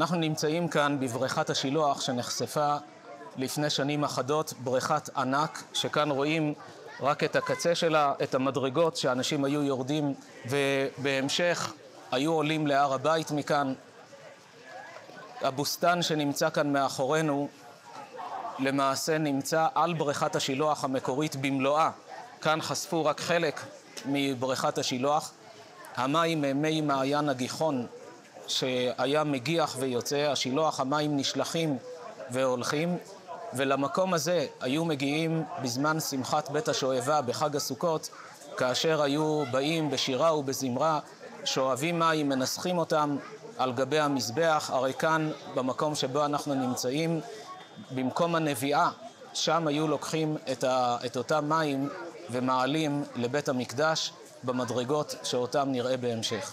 אנחנו נמצאים כאן בבריכת השילוח שנחשפה לפני שנים אחדות, בריכת ענק, שכאן רואים רק את הקצה שלה, את המדרגות שאנשים היו יורדים, ובהמשך היו עולים להר הבית מכאן. הבוסתן שנמצא כאן מאחורינו למעשה נמצא על בריכת השילוח המקורית במלואה. כאן חשפו רק חלק מבריכת השילוח. המים הם מי מעיין הגיחון שהיה מגיח ויוצא, השילוח, המים נשלחים והולכים, ולמקום הזה היו מגיעים בזמן שמחת בית השואבה בחג הסוכות, כאשר היו באים בשירה ובזמרה, שואבים מים, מנסחים אותם על גבי המזבח, הרי כאן, במקום שבו אנחנו נמצאים, במקום הנביאה, שם היו לוקחים את, ה, את אותם מים ומעלים לבית המקדש במדרגות שאותם נראה בהמשך.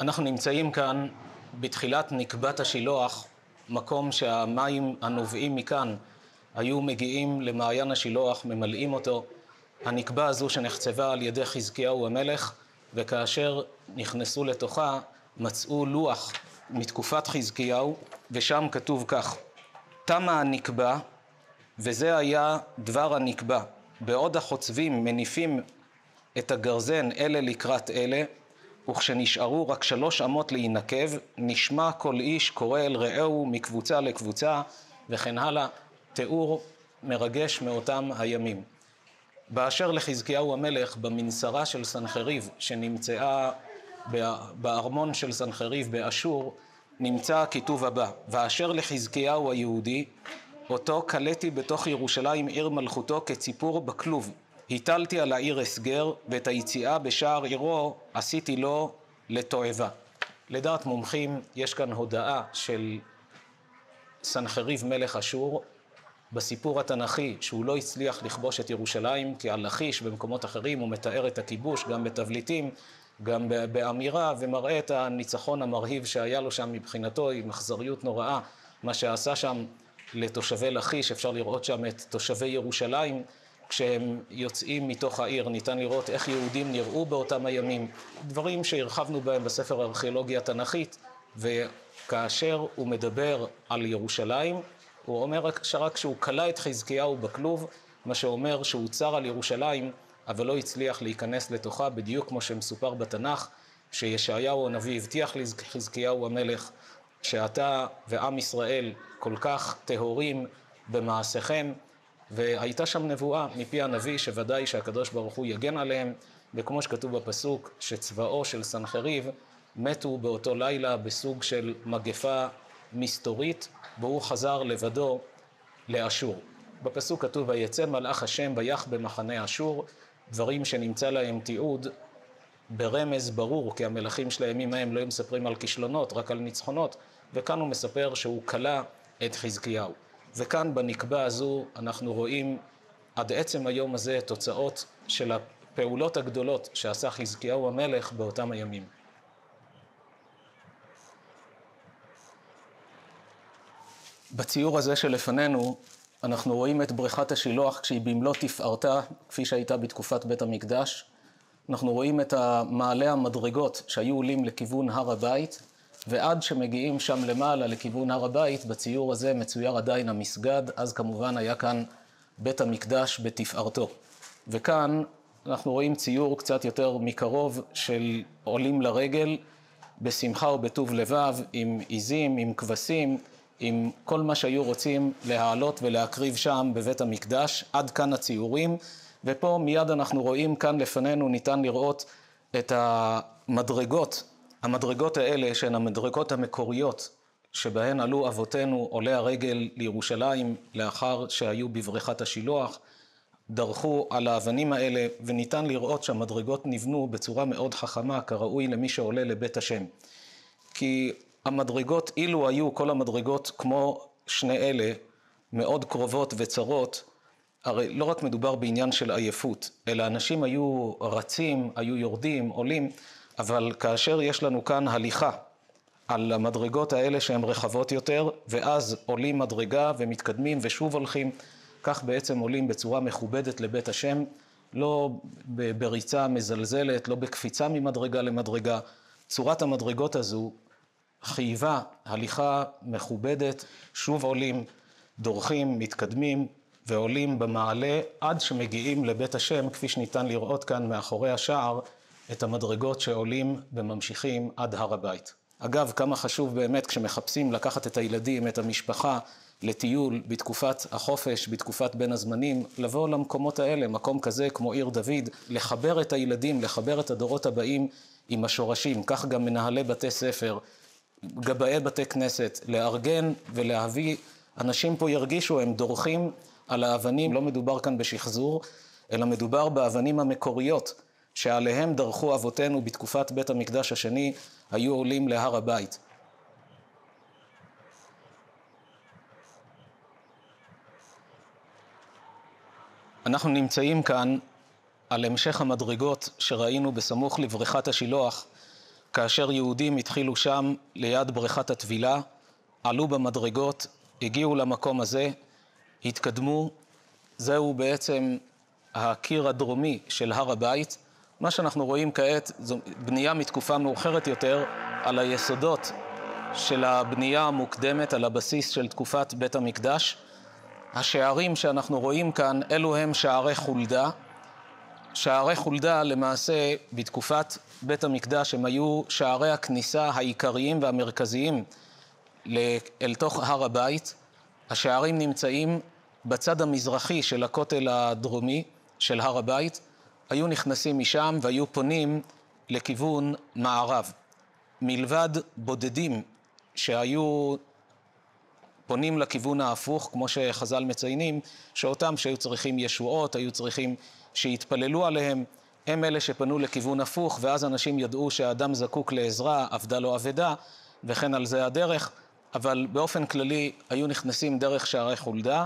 אנחנו נמצאים כאן בתחילת נקבת השילוח, מקום שהמים הנובעים מכאן היו מגיעים למעיין השילוח, ממלאים אותו. הנקבה הזו שנחצבה על ידי חזקיהו המלך, וכאשר נכנסו לתוכה מצאו לוח מתקופת חזקיהו, ושם כתוב כך: תמה הנקבה, וזה היה דבר הנקבה. בעוד החוצבים מניפים את הגרזן אלה לקראת אלה, וכשנשארו רק שלוש אמות להינקב, נשמע כל איש קורא אל רעהו מקבוצה לקבוצה, וכן הלאה. תיאור מרגש מאותם הימים. באשר לחזקיהו המלך, במנסרה של סנחריב, שנמצאה בארמון של סנחריב באשור, נמצא הכיתוב הבא: ואשר לחזקיהו היהודי, אותו כלאתי בתוך ירושלים עיר מלכותו כציפור בכלוב, הטלתי על העיר הסגר, ואת היציאה בשער עירו עשיתי לו לתועבה. לדעת מומחים, יש כאן הודאה של סנחריב מלך אשור בסיפור התנ"כי, שהוא לא הצליח לכבוש את ירושלים, כי על לכיש במקומות אחרים הוא מתאר את הכיבוש, גם בתבליטים, גם באמירה, ומראה את הניצחון המרהיב שהיה לו שם מבחינתו, עם אכזריות נוראה, מה שעשה שם לתושבי לכיש, אפשר לראות שם את תושבי ירושלים. כשהם יוצאים מתוך העיר ניתן לראות איך יהודים נראו באותם הימים, דברים שהרחבנו בהם בספר הארכיאולוגיה התנ"כית, וכאשר הוא מדבר על ירושלים, הוא אומר שרק שהוא כלא את חזקיהו בכלוב, מה שאומר שהוא צר על ירושלים, אבל לא הצליח להיכנס לתוכה, בדיוק כמו שמסופר בתנ"ך, שישעיהו הנביא הבטיח לחזקיהו המלך, שאתה ועם ישראל כל כך טהורים במעשיכם, והייתה שם נבואה מפי הנביא שוודאי שהקדוש ברוך הוא יגן עליהם, וכמו שכתוב בפסוק, שצבאו של סנחריב מתו באותו לילה בסוג של מגפה מסתורית, והוא חזר לבדו לאשור. בפסוק כתוב, ויצא מלאך השם ויח במחנה אשור, דברים שנמצא להם תיעוד ברמז ברור, כי המלכים של הימים ההם לא היו מספרים על כישלונות, רק על ניצחונות, וכאן הוא מספר שהוא כלה את חזקיהו. וכאן בנקבה הזו אנחנו רואים עד עצם היום הזה תוצאות של הפעולות הגדולות שעשה חזקיהו המלך באותם הימים. בציור הזה שלפנינו אנחנו רואים את בריכת השילוח כשהיא במלוא תפארתה, כפי שהייתה בתקופת בית המקדש. אנחנו רואים את מעלה המדרגות שהיו עולים לכיוון הר הבית, ועד שמגיעים שם למעלה לכיוון הר הבית, בציור הזה מצויר עדיין המסגד, אז כמובן היה כאן בית המקדש בתפארתו. וכאן אנחנו רואים ציור קצת יותר מקרוב של עולים לרגל בשמחה ובטוב לבב, עם עיזים, עם כבשים, עם כל מה שהיו רוצים להעלות ולהקריב שם בבית המקדש, עד כאן הציורים. ופה מיד אנחנו רואים, כאן לפנינו ניתן לראות את המדרגות המדרגות האלה, שהן המדרגות המקוריות שבהן עלו אבותינו עולי הרגל לירושלים לאחר שהיו בבריכת השילוח, דרכו על האבנים האלה, וניתן לראות שהמדרגות נבנו בצורה מאוד חכמה, כראוי למי שעולה לבית השם. כי המדרגות, אילו היו כל המדרגות כמו שני אלה, מאוד קרובות וצרות, הרי לא רק מדובר בעניין של עייפות, אלא אנשים היו רצים, היו יורדים, עולים, אבל כאשר יש לנו כאן הליכה על המדרגות האלה שהן רחבות יותר, ואז עולים מדרגה ומתקדמים ושוב הולכים, כך בעצם עולים בצורה מכובדת לבית השם, לא בריצה מזלזלת, לא בקפיצה ממדרגה למדרגה. צורת המדרגות הזו חייבה הליכה מכובדת, שוב עולים, דורכים, מתקדמים ועולים במעלה עד שמגיעים לבית השם, כפי שניתן לראות כאן מאחורי השער. את המדרגות שעולים וממשיכים עד הר הבית. אגב, כמה חשוב באמת כשמחפשים לקחת את הילדים, את המשפחה, לטיול בתקופת החופש, בתקופת בין הזמנים, לבוא למקומות האלה, מקום כזה כמו עיר דוד, לחבר את הילדים, לחבר את הדורות הבאים עם השורשים, כך גם מנהלי בתי ספר, גבאי בתי כנסת, לארגן ולהביא, אנשים פה ירגישו, הם דורכים על האבנים, לא מדובר כאן בשחזור, אלא מדובר באבנים המקוריות. שעליהם דרכו אבותינו בתקופת בית המקדש השני, היו עולים להר הבית. אנחנו נמצאים כאן על המשך המדרגות שראינו בסמוך לבריכת השילוח, כאשר יהודים התחילו שם ליד בריכת הטבילה, עלו במדרגות, הגיעו למקום הזה, התקדמו, זהו בעצם הקיר הדרומי של הר הבית, מה שאנחנו רואים כעת זו בנייה מתקופה מאוחרת יותר על היסודות של הבנייה המוקדמת, על הבסיס של תקופת בית המקדש. השערים שאנחנו רואים כאן, אלו הם שערי חולדה. שערי חולדה למעשה בתקופת בית המקדש הם היו שערי הכניסה העיקריים והמרכזיים אל תוך הר הבית. השערים נמצאים בצד המזרחי של הכותל הדרומי של הר הבית. היו נכנסים משם והיו פונים לכיוון מערב. מלבד בודדים שהיו פונים לכיוון ההפוך, כמו שחז"ל מציינים, שאותם שהיו צריכים ישועות, היו צריכים שיתפללו עליהם, הם אלה שפנו לכיוון הפוך, ואז אנשים ידעו שהאדם זקוק לעזרה, אבדה לו אבדה, וכן על זה הדרך, אבל באופן כללי היו נכנסים דרך שערי חולדה,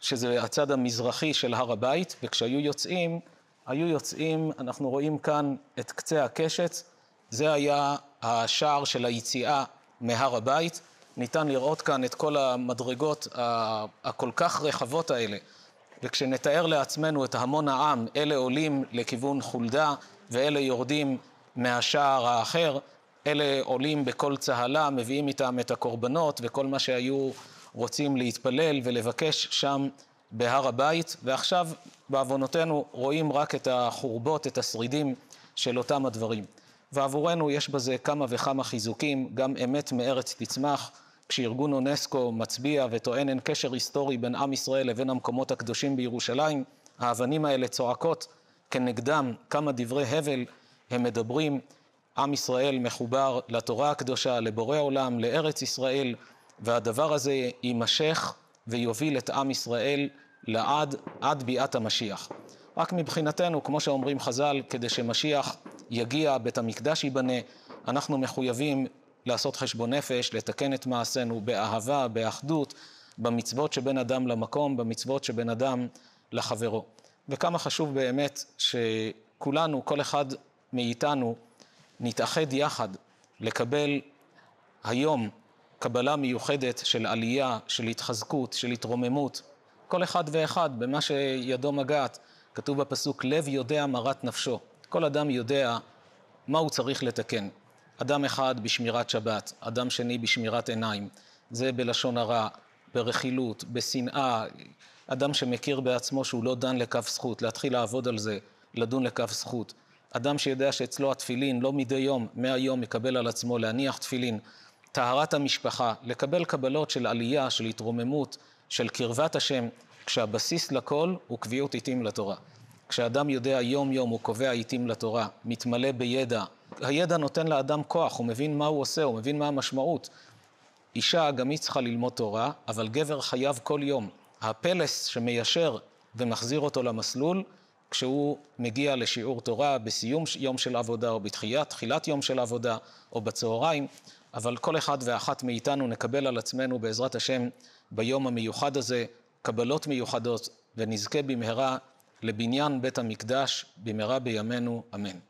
שזה הצד המזרחי של הר הבית, וכשהיו יוצאים, היו יוצאים, אנחנו רואים כאן את קצה הקשת, זה היה השער של היציאה מהר הבית. ניתן לראות כאן את כל המדרגות הכל כך רחבות האלה. וכשנתאר לעצמנו את המון העם, אלה עולים לכיוון חולדה ואלה יורדים מהשער האחר, אלה עולים בקול צהלה, מביאים איתם את הקורבנות וכל מה שהיו רוצים להתפלל ולבקש שם בהר הבית, ועכשיו בעוונותינו רואים רק את החורבות, את השרידים של אותם הדברים. ועבורנו יש בזה כמה וכמה חיזוקים, גם אמת מארץ תצמח, כשארגון אונסקו מצביע וטוען אין קשר היסטורי בין עם ישראל לבין המקומות הקדושים בירושלים, האבנים האלה צועקות כנגדם כמה דברי הבל הם מדברים, עם ישראל מחובר לתורה הקדושה, לבורא עולם, לארץ ישראל, והדבר הזה יימשך ויוביל את עם ישראל לעד, עד ביאת המשיח. רק מבחינתנו, כמו שאומרים חז"ל, כדי שמשיח יגיע, בית המקדש ייבנה, אנחנו מחויבים לעשות חשבון נפש, לתקן את מעשינו באהבה, באחדות, במצוות שבין אדם למקום, במצוות שבין אדם לחברו. וכמה חשוב באמת שכולנו, כל אחד מאיתנו, נתאחד יחד לקבל היום קבלה מיוחדת של עלייה, של התחזקות, של התרוממות. כל אחד ואחד במה שידו מגעת. כתוב בפסוק, לב יודע מרת נפשו. כל אדם יודע מה הוא צריך לתקן. אדם אחד בשמירת שבת, אדם שני בשמירת עיניים. זה בלשון הרע, ברכילות, בשנאה. אדם שמכיר בעצמו שהוא לא דן לקו זכות, להתחיל לעבוד על זה, לדון לקו זכות. אדם שיודע שאצלו התפילין לא מדי יום, מהיום יקבל על עצמו להניח תפילין, טהרת המשפחה, לקבל קבלות של עלייה, של התרוממות, של קרבת השם, כשהבסיס לכל הוא קביעות עיתים לתורה. כשאדם יודע יום-יום, הוא קובע עיתים לתורה, מתמלא בידע. הידע נותן לאדם כוח, הוא מבין מה הוא עושה, הוא מבין מה המשמעות. אישה גם היא צריכה ללמוד תורה, אבל גבר חייב כל יום. הפלס שמיישר ומחזיר אותו למסלול, כשהוא מגיע לשיעור תורה בסיום יום של עבודה או בתחילת תחילת יום של עבודה או בצהריים, אבל כל אחד ואחת מאיתנו נקבל על עצמנו בעזרת השם ביום המיוחד הזה קבלות מיוחדות ונזכה במהרה לבניין בית המקדש במהרה בימינו אמן.